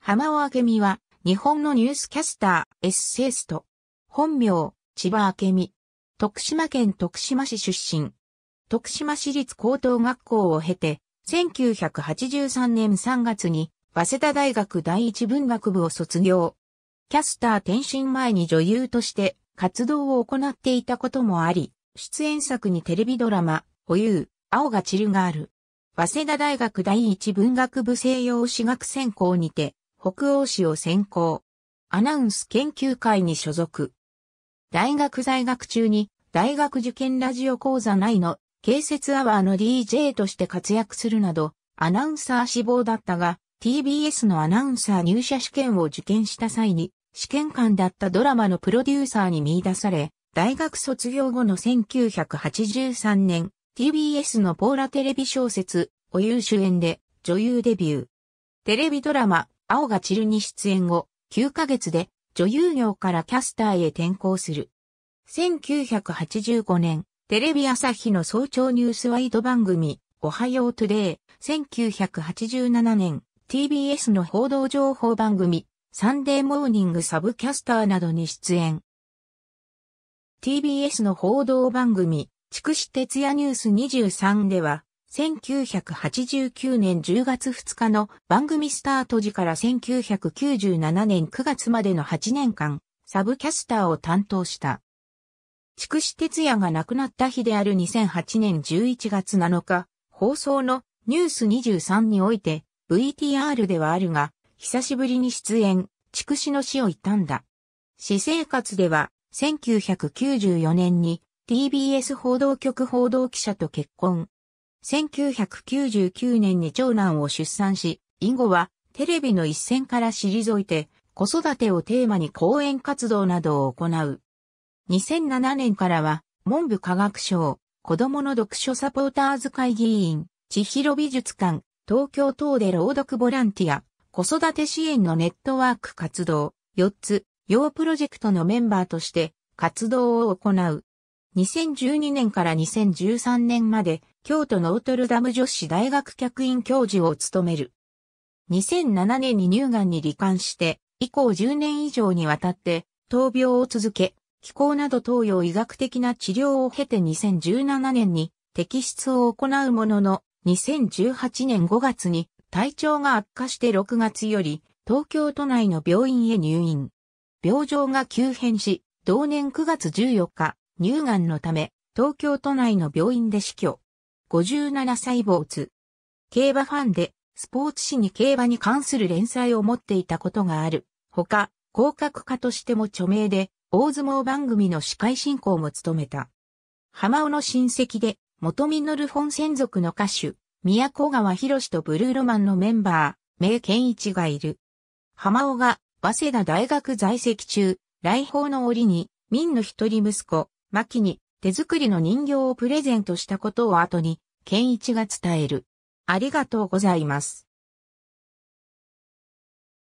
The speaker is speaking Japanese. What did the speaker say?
浜尾明美は、日本のニュースキャスター、エッセイスト。本名、千葉明美。徳島県徳島市出身。徳島市立高等学校を経て、1983年3月に、早稲田大学第一文学部を卒業。キャスター転身前に女優として活動を行っていたこともあり、出演作にテレビドラマ、保有、青が散るがある。早稲田大学第一文学部西洋史学専攻にて、北欧史を専攻。アナウンス研究会に所属。大学在学中に大学受験ラジオ講座内の建設アワーの DJ として活躍するなど、アナウンサー志望だったが、TBS のアナウンサー入社試験を受験した際に、試験官だったドラマのプロデューサーに見出され、大学卒業後の1983年、TBS のポーラテレビ小説、お優主演で女優デビュー。テレビドラマ、青が散るに出演後、9ヶ月で女優業からキャスターへ転向する。1985年、テレビ朝日の早朝ニュースワイド番組、おはようトゥデイ、1987年、TBS の報道情報番組、サンデーモーニングサブキャスターなどに出演。TBS の報道番組、筑紫哲也ニュース23では、1989年10月2日の番組スタート時から1997年9月までの8年間、サブキャスターを担当した。筑紫哲也が亡くなった日である2008年11月7日、放送のニュース23において、VTR ではあるが、久しぶりに出演、筑紫の死を悼んだ。私生活では、1994年に TBS 報道局報道記者と結婚。1999年に長男を出産し、以後はテレビの一線から退いて、子育てをテーマに講演活動などを行う。2007年からは、文部科学省、子供の読書サポーターズ会議員、千尋美術館、東京等で朗読ボランティア、子育て支援のネットワーク活動、4つ、要プロジェクトのメンバーとして活動を行う。2012年から2013年まで京都ノートルダム女子大学客員教授を務める。2007年に乳がんに罹患して、以降10年以上にわたって、闘病を続け、気候など東洋医学的な治療を経て2017年に摘出を行うものの、2018年5月に体調が悪化して6月より東京都内の病院へ入院。病状が急変し、同年9月14日、乳がんのため、東京都内の病院で死去。57歳津。競馬ファンで、スポーツ誌に競馬に関する連載を持っていたことがある。ほか、広角家としても著名で、大相撲番組の司会進行も務めた。浜尾の親戚で、元ミノルフォン専属の歌手、宮古川博士とブルーロマンのメンバー、名健一がいる。浜尾が、早稲田大学在籍中、来訪の折に、民の一人息子、牧に手作りの人形をプレゼントしたことを後に、健一が伝える。ありがとうございます。